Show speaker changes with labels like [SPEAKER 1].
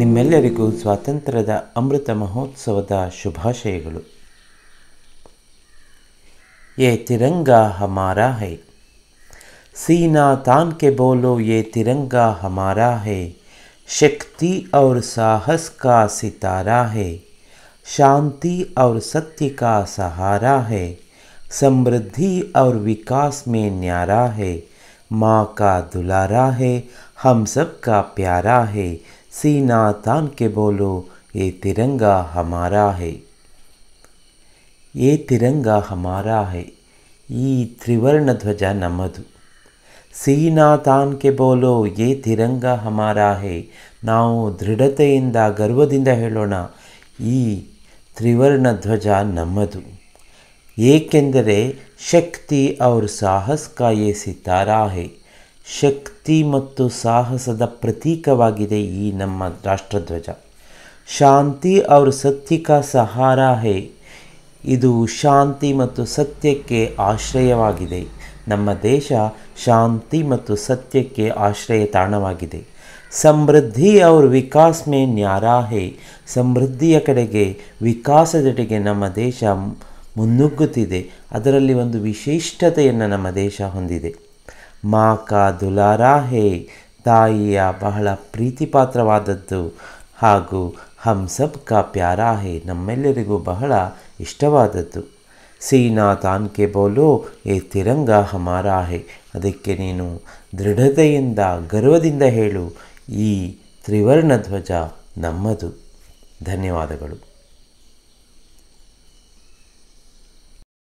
[SPEAKER 1] ನಿಮ್ಮೆಲ್ಲರಿಗೂ ಸ್ವಾತಂತ್ರ್ಯದ ಅಮೃತ ಮಹೋತ್ಸವದ ಶುಭಾಶಯಗಳು ये तिरंगा हमारा है सीना तान के बोलो ये तिरंगा हमारा है शक्ति और साहस का सितारा है शांति और सत्य का सहारा है समृद्धि और विकास में न्यारा है माँ का दुलारा है हम सब का प्यारा है सीना तान के बोलो ये तिरंगा हमारा है ये तिरंगा हमारा है ये त्रिवर्ण ध्वज नमदु सीना तान के बोलो ये तिरंगा हमारा है ना दृढ़त गर्वदोण त्रिवर्ण ध्वज नमदु ऐके शक्ति और साहस का ये सितारा है शक्ति ಶಕ್ತಿ ಮತ್ತು ಸಾಹಸದ ಪ್ರತೀಕವಾಗಿದೆ ಈ ನಮ್ಮ ರಾಷ್ಟ್ರಧ್ವಜ ಶಾಂತಿ ಅವ್ರ ಸತ್ಯಿಕ ಸಹಾರ ಹೇ ಇದು ಶಾಂತಿ ಮತ್ತು ಸತ್ಯಕ್ಕೆ ಆಶ್ರಯವಾಗಿದೆ ನಮ್ಮ ದೇಶ ಶಾಂತಿ ಮತ್ತು ಸತ್ಯಕ್ಕೆ ಆಶ್ರಯ ತಾಣವಾಗಿದೆ ಸಮೃದ್ಧಿ ಅವ್ರ ವಿಕಾಸ್ ಮೇ ನ್ಯಾರಾಹೇ ಸಮೃದ್ಧಿಯ ಕಡೆಗೆ ವಿಕಾಸದೆಡೆಗೆ ನಮ್ಮ ದೇಶ ಮುನ್ನುಗ್ಗುತ್ತಿದೆ ಅದರಲ್ಲಿ ಒಂದು ವಿಶಿಷ್ಟತೆಯನ್ನು ನಮ್ಮ ದೇಶ ಹೊಂದಿದೆ ಮಾ ಕಾ ದುಲಾರಾ ಹೇ ತಾಯಿಯ ಬಹಳ ಪ್ರೀತಿಪಾತ್ರವಾದದ್ದು ಹಾಗೂ ಹಮ್ ಸಬ್ ಕಾ ಪ್ಯಾರಾ ಹೇ ನಮ್ಮೆಲ್ಲರಿಗೂ ಬಹಳ ಇಷ್ಟವಾದದ್ದು ಸೀನಾ ತಾನ್ಕೆ ಬೋಲೋ ಏ ತಿರಂಗ ಹಮಾರಾ ಹೇ ಅದಕ್ಕೆ ನೀನು ದೃಢತೆಯಿಂದ ಗರ್ವದಿಂದ ಹೇಳು ಈ ತ್ರಿವರ್ಣ ಧ್ವಜ ನಮ್ಮದು ಧನ್ಯವಾದಗಳು